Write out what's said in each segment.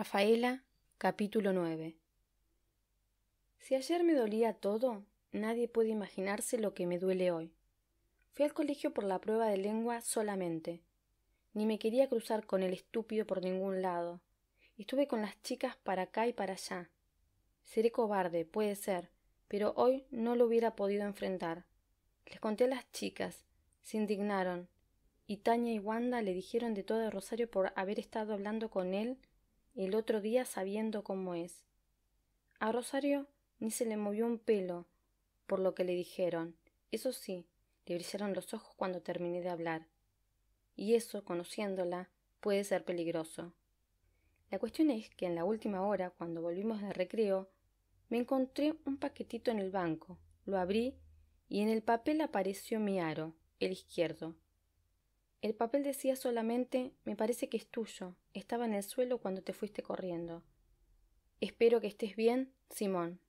Rafaela, capítulo 9. Si ayer me dolía todo, nadie puede imaginarse lo que me duele hoy. Fui al colegio por la prueba de lengua solamente. Ni me quería cruzar con el estúpido por ningún lado. Estuve con las chicas para acá y para allá. Seré cobarde, puede ser, pero hoy no lo hubiera podido enfrentar. Les conté a las chicas, se indignaron, y Tania y Wanda le dijeron de todo a Rosario por haber estado hablando con él el otro día sabiendo cómo es. A Rosario ni se le movió un pelo por lo que le dijeron. Eso sí, le brillaron los ojos cuando terminé de hablar. Y eso, conociéndola, puede ser peligroso. La cuestión es que en la última hora, cuando volvimos de recreo, me encontré un paquetito en el banco. Lo abrí y en el papel apareció mi aro, el izquierdo. El papel decía solamente Me parece que es tuyo. Estaba en el suelo cuando te fuiste corriendo. Espero que estés bien, Simón.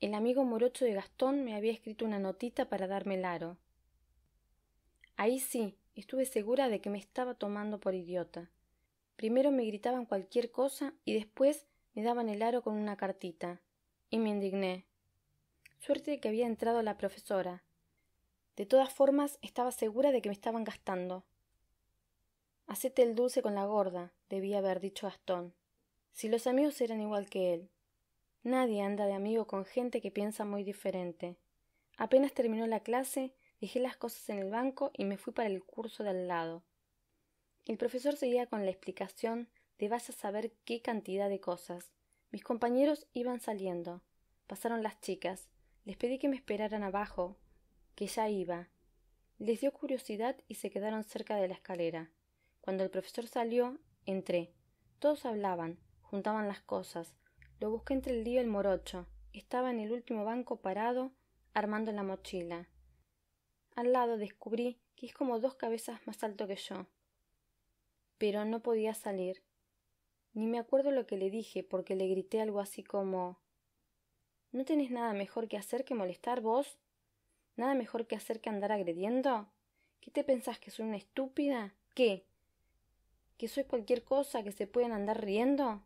El amigo morocho de Gastón me había escrito una notita para darme el aro. Ahí sí, estuve segura de que me estaba tomando por idiota. Primero me gritaban cualquier cosa y después me daban el aro con una cartita. Y me indigné. Suerte que había entrado la profesora. De todas formas, estaba segura de que me estaban gastando. Hacete el dulce con la gorda, debía haber dicho Gastón. Si los amigos eran igual que él. Nadie anda de amigo con gente que piensa muy diferente. Apenas terminó la clase, dejé las cosas en el banco y me fui para el curso de al lado. El profesor seguía con la explicación de vaya a saber qué cantidad de cosas. Mis compañeros iban saliendo. Pasaron las chicas. Les pedí que me esperaran abajo, que ya iba. Les dio curiosidad y se quedaron cerca de la escalera. Cuando el profesor salió, entré. Todos hablaban, juntaban las cosas. Lo busqué entre el lío el morocho. Estaba en el último banco parado, armando la mochila. Al lado descubrí que es como dos cabezas más alto que yo. Pero no podía salir. Ni me acuerdo lo que le dije, porque le grité algo así como ¿No tenés nada mejor que hacer que molestar vos? nada mejor que hacer que andar agrediendo. ¿Qué te pensás que soy una estúpida? ¿Qué? ¿Que soy cualquier cosa que se pueden andar riendo?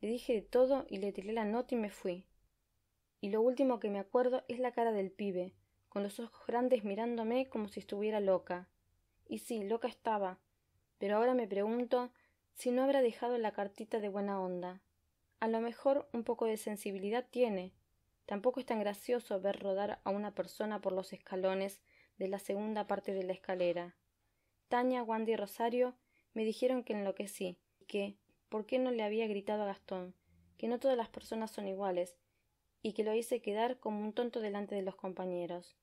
Le dije de todo y le tiré la nota y me fui. Y lo último que me acuerdo es la cara del pibe, con los ojos grandes mirándome como si estuviera loca. Y sí, loca estaba. Pero ahora me pregunto si no habrá dejado la cartita de buena onda. A lo mejor un poco de sensibilidad tiene, Tampoco es tan gracioso ver rodar a una persona por los escalones de la segunda parte de la escalera. Tania, Wanda y Rosario me dijeron que enloquecí, y que por qué no le había gritado a Gastón, que no todas las personas son iguales, y que lo hice quedar como un tonto delante de los compañeros.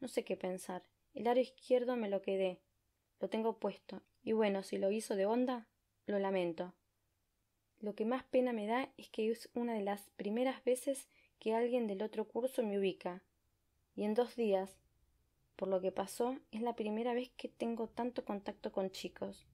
No sé qué pensar. El aro izquierdo me lo quedé. Lo tengo puesto. Y bueno, si lo hizo de onda, lo lamento. Lo que más pena me da es que es una de las primeras veces que alguien del otro curso me ubica. Y en dos días, por lo que pasó, es la primera vez que tengo tanto contacto con chicos.